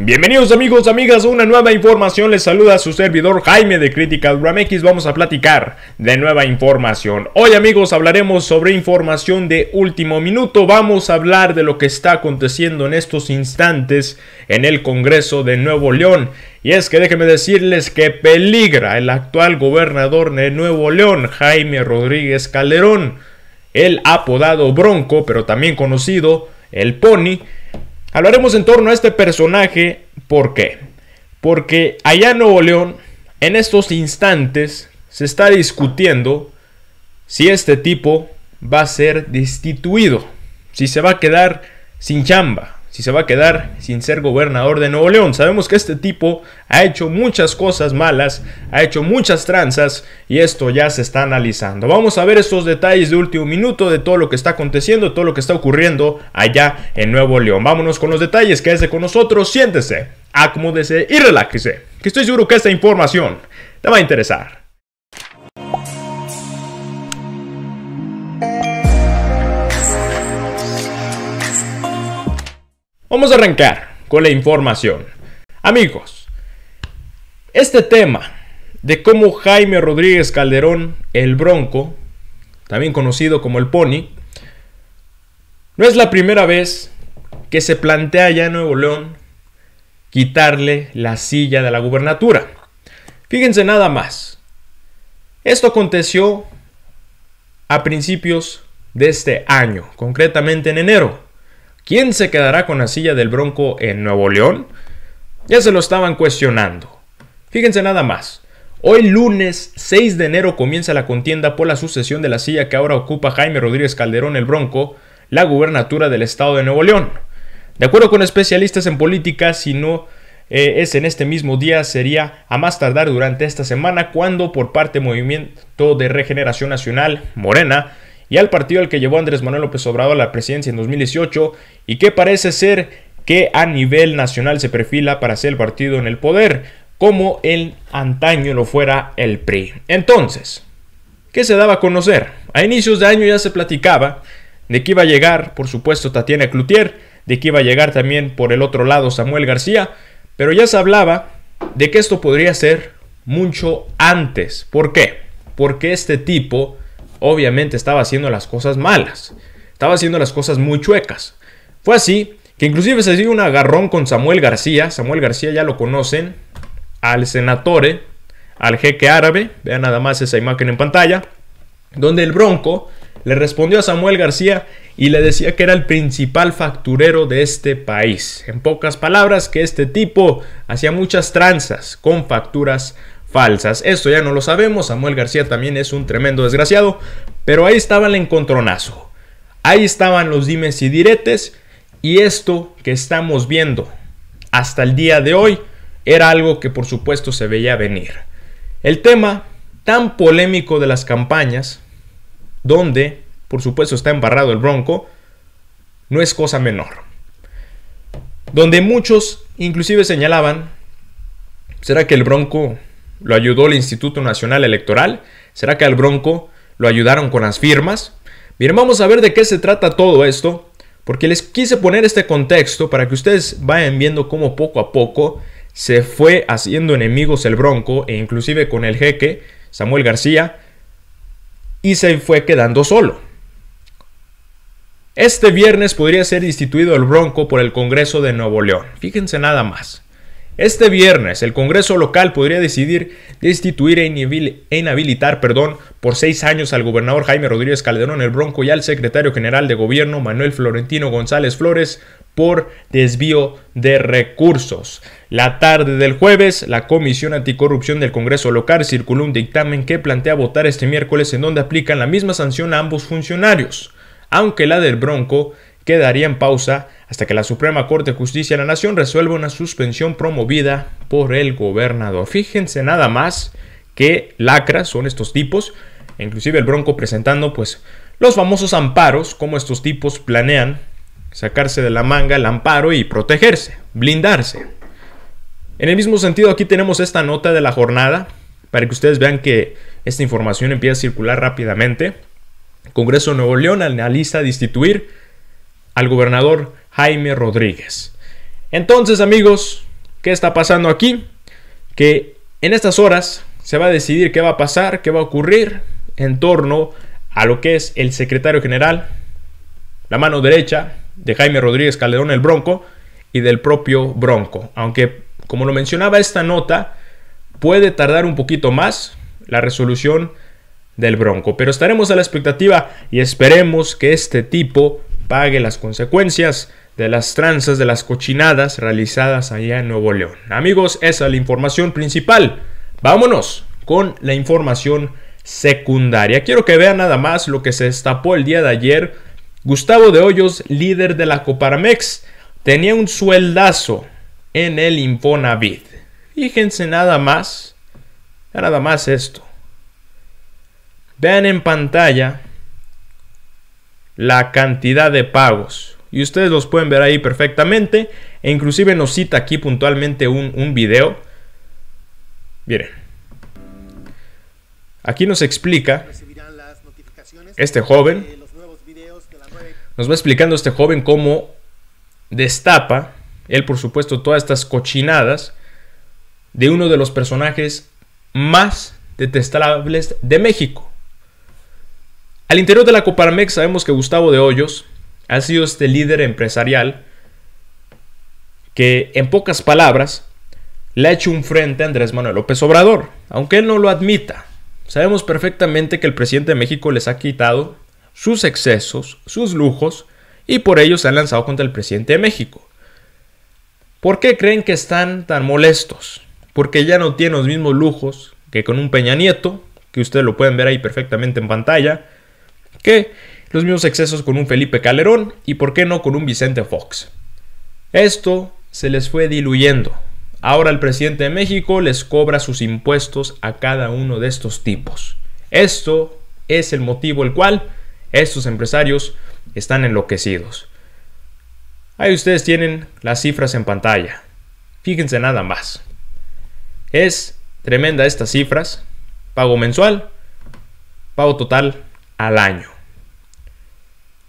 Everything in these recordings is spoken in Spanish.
Bienvenidos amigos, amigas, una nueva información. Les saluda a su servidor Jaime de Critical X Vamos a platicar de nueva información. Hoy amigos hablaremos sobre información de último minuto. Vamos a hablar de lo que está aconteciendo en estos instantes en el Congreso de Nuevo León. Y es que déjenme decirles que peligra el actual gobernador de Nuevo León, Jaime Rodríguez Calderón, el apodado Bronco, pero también conocido el Pony Hablaremos en torno a este personaje, ¿por qué? Porque allá en Nuevo León, en estos instantes, se está discutiendo si este tipo va a ser destituido, si se va a quedar sin chamba, si se va a quedar sin ser gobernador de Nuevo León. Sabemos que este tipo ha hecho muchas cosas malas, ha hecho muchas tranzas y esto ya se está analizando. Vamos a ver estos detalles de último minuto de todo lo que está aconteciendo, todo lo que está ocurriendo allá en Nuevo León. Vámonos con los detalles, quédese con nosotros, siéntese, acomódese y relájese, que estoy seguro que esta información te va a interesar. Vamos a arrancar con la información. Amigos, este tema de cómo Jaime Rodríguez Calderón, el Bronco, también conocido como el Pony, no es la primera vez que se plantea ya en Nuevo León quitarle la silla de la gubernatura. Fíjense nada más. Esto aconteció a principios de este año, concretamente en enero. ¿Quién se quedará con la silla del Bronco en Nuevo León? Ya se lo estaban cuestionando. Fíjense nada más. Hoy lunes 6 de enero comienza la contienda por la sucesión de la silla que ahora ocupa Jaime Rodríguez Calderón el Bronco, la gubernatura del estado de Nuevo León. De acuerdo con especialistas en política, si no eh, es en este mismo día, sería a más tardar durante esta semana cuando por parte del Movimiento de Regeneración Nacional, Morena, y al partido al que llevó Andrés Manuel López Obrador a la presidencia en 2018 y que parece ser que a nivel nacional se perfila para ser el partido en el poder, como el antaño lo fuera el PRI. Entonces, ¿qué se daba a conocer? A inicios de año ya se platicaba de que iba a llegar, por supuesto, Tatiana Cloutier, de que iba a llegar también por el otro lado Samuel García, pero ya se hablaba de que esto podría ser mucho antes. ¿Por qué? Porque este tipo obviamente estaba haciendo las cosas malas, estaba haciendo las cosas muy chuecas. Fue así que inclusive se dio un agarrón con Samuel García, Samuel García ya lo conocen, al senatore, al jeque árabe, vean nada más esa imagen en pantalla, donde el bronco le respondió a Samuel García y le decía que era el principal facturero de este país. En pocas palabras, que este tipo hacía muchas tranzas con facturas falsas. Esto ya no lo sabemos, Samuel García también es un tremendo desgraciado, pero ahí estaba el encontronazo. Ahí estaban los dimes y diretes y esto que estamos viendo hasta el día de hoy era algo que por supuesto se veía venir. El tema tan polémico de las campañas, donde por supuesto está embarrado el bronco, no es cosa menor. Donde muchos inclusive señalaban, ¿será que el bronco lo ayudó el Instituto Nacional Electoral, será que al Bronco lo ayudaron con las firmas. Bien, vamos a ver de qué se trata todo esto, porque les quise poner este contexto para que ustedes vayan viendo cómo poco a poco se fue haciendo enemigos el Bronco e inclusive con el jeque Samuel García y se fue quedando solo. Este viernes podría ser instituido el Bronco por el Congreso de Nuevo León. Fíjense nada más. Este viernes, el Congreso local podría decidir destituir e, e inhabilitar perdón, por seis años al gobernador Jaime Rodríguez Calderón el Bronco y al secretario general de gobierno Manuel Florentino González Flores por desvío de recursos. La tarde del jueves, la Comisión Anticorrupción del Congreso local circuló un dictamen que plantea votar este miércoles en donde aplican la misma sanción a ambos funcionarios, aunque la del Bronco quedaría en pausa hasta que la Suprema Corte de Justicia de la Nación resuelva una suspensión promovida por el gobernador. Fíjense nada más que lacras son estos tipos, inclusive el Bronco presentando pues los famosos amparos, como estos tipos planean sacarse de la manga el amparo y protegerse, blindarse. En el mismo sentido, aquí tenemos esta nota de la jornada, para que ustedes vean que esta información empieza a circular rápidamente. Congreso de Nuevo León analiza destituir al gobernador Jaime Rodríguez. Entonces amigos, ¿qué está pasando aquí? Que en estas horas se va a decidir qué va a pasar, qué va a ocurrir en torno a lo que es el secretario general, la mano derecha de Jaime Rodríguez Calderón el Bronco y del propio Bronco. Aunque, como lo mencionaba esta nota, puede tardar un poquito más la resolución del Bronco. Pero estaremos a la expectativa y esperemos que este tipo pague las consecuencias de las tranzas, de las cochinadas realizadas allá en Nuevo León. Amigos, esa es la información principal. Vámonos con la información secundaria. Quiero que vean nada más lo que se destapó el día de ayer. Gustavo de Hoyos, líder de la Coparamex, tenía un sueldazo en el Infonavit. Fíjense nada más, nada más esto. Vean en pantalla la cantidad de pagos. Y ustedes los pueden ver ahí perfectamente. E inclusive nos cita aquí puntualmente un, un video. Miren. Aquí nos explica este joven. Nos va explicando este joven cómo destapa, él por supuesto, todas estas cochinadas de uno de los personajes más detestables de México. Al interior de la Coparmex sabemos que Gustavo de Hoyos ha sido este líder empresarial que en pocas palabras le ha hecho un frente a Andrés Manuel López Obrador, aunque él no lo admita. Sabemos perfectamente que el presidente de México les ha quitado sus excesos, sus lujos, y por ello se han lanzado contra el presidente de México. ¿Por qué creen que están tan molestos? Porque ya no tienen los mismos lujos que con un Peña Nieto, que ustedes lo pueden ver ahí perfectamente en pantalla, qué, los mismos excesos con un Felipe Calderón y por qué no con un Vicente Fox. Esto se les fue diluyendo. Ahora el presidente de México les cobra sus impuestos a cada uno de estos tipos. Esto es el motivo el cual estos empresarios están enloquecidos. Ahí ustedes tienen las cifras en pantalla. Fíjense nada más. Es tremenda estas cifras. Pago mensual, pago total al año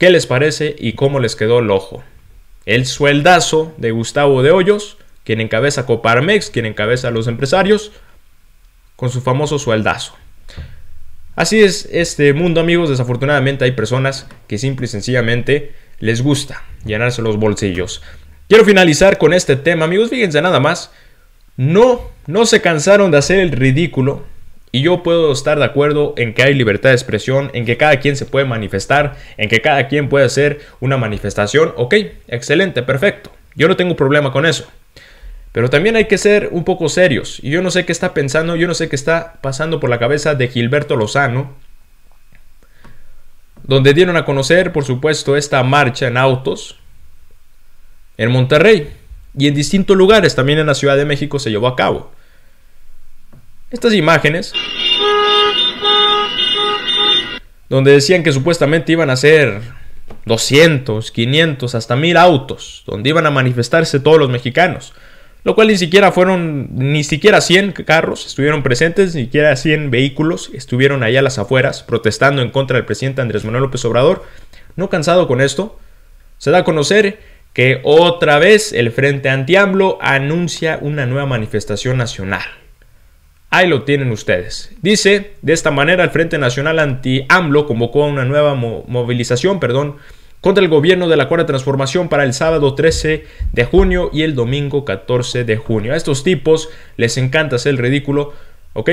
qué les parece y cómo les quedó el ojo. El sueldazo de Gustavo de Hoyos, quien encabeza Coparmex, quien encabeza a los empresarios, con su famoso sueldazo. Así es este mundo, amigos. Desafortunadamente hay personas que simple y sencillamente les gusta llenarse los bolsillos. Quiero finalizar con este tema, amigos. Fíjense nada más. No, no se cansaron de hacer el ridículo y yo puedo estar de acuerdo en que hay libertad de expresión, en que cada quien se puede manifestar, en que cada quien puede hacer una manifestación. Ok, excelente, perfecto. Yo no tengo problema con eso. Pero también hay que ser un poco serios. Y yo no sé qué está pensando, yo no sé qué está pasando por la cabeza de Gilberto Lozano, donde dieron a conocer, por supuesto, esta marcha en autos en Monterrey y en distintos lugares, también en la Ciudad de México se llevó a cabo estas imágenes donde decían que supuestamente iban a ser 200, 500, hasta 1000 autos, donde iban a manifestarse todos los mexicanos, lo cual ni siquiera fueron, ni siquiera 100 carros estuvieron presentes, ni siquiera 100 vehículos estuvieron allá a las afueras protestando en contra del presidente Andrés Manuel López Obrador. No cansado con esto, se da a conocer que otra vez el Frente Antiamblo anuncia una nueva manifestación nacional. Ahí lo tienen ustedes. Dice, de esta manera el Frente Nacional Anti-AMLO convocó a una nueva movilización, perdón, contra el gobierno de la Cuarta Transformación para el sábado 13 de junio y el domingo 14 de junio. A estos tipos les encanta hacer el ridículo, ¿ok?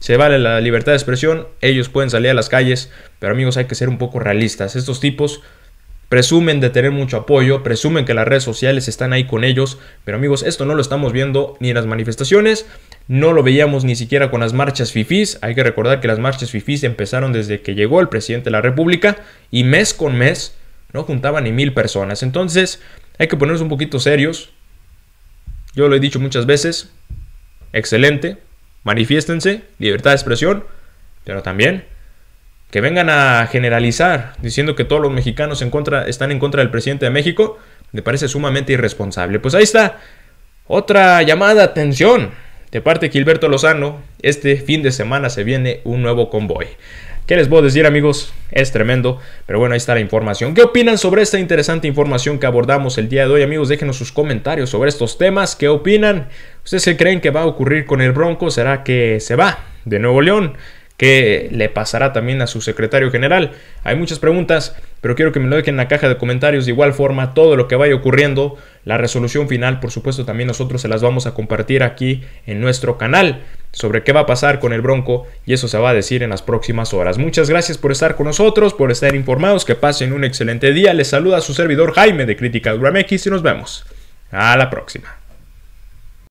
Se vale la libertad de expresión, ellos pueden salir a las calles, pero amigos hay que ser un poco realistas. Estos tipos Presumen de tener mucho apoyo, presumen que las redes sociales están ahí con ellos, pero amigos, esto no lo estamos viendo ni en las manifestaciones, no lo veíamos ni siquiera con las marchas fifís. Hay que recordar que las marchas fifís empezaron desde que llegó el presidente de la República y mes con mes no juntaban ni mil personas. Entonces, hay que ponerse un poquito serios. Yo lo he dicho muchas veces. Excelente. Manifiéstense, libertad de expresión, pero también que vengan a generalizar diciendo que todos los mexicanos están en contra del presidente de México, me parece sumamente irresponsable. Pues ahí está otra llamada atención de parte de Gilberto Lozano. Este fin de semana se viene un nuevo convoy. ¿Qué les a decir amigos? Es tremendo, pero bueno, ahí está la información. ¿Qué opinan sobre esta interesante información que abordamos el día de hoy? Amigos, déjenos sus comentarios sobre estos temas. ¿Qué opinan? ¿Ustedes se creen que va a ocurrir con el Bronco? ¿Será que se va de Nuevo León? qué le pasará también a su secretario general. Hay muchas preguntas, pero quiero que me lo dejen en la caja de comentarios. De igual forma, todo lo que vaya ocurriendo, la resolución final, por supuesto, también nosotros se las vamos a compartir aquí en nuestro canal sobre qué va a pasar con el Bronco y eso se va a decir en las próximas horas. Muchas gracias por estar con nosotros, por estar informados, que pasen un excelente día. Les saluda su servidor Jaime de Critical X y nos vemos. A la próxima.